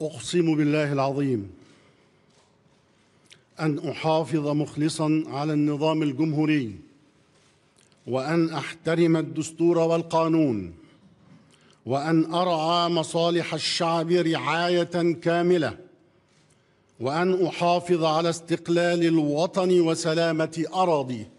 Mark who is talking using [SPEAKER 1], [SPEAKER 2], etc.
[SPEAKER 1] اقسم بالله العظيم ان احافظ مخلصا على النظام الجمهوري وان احترم الدستور والقانون وان ارعى مصالح الشعب رعايه كامله وان احافظ على استقلال الوطن وسلامه اراضيه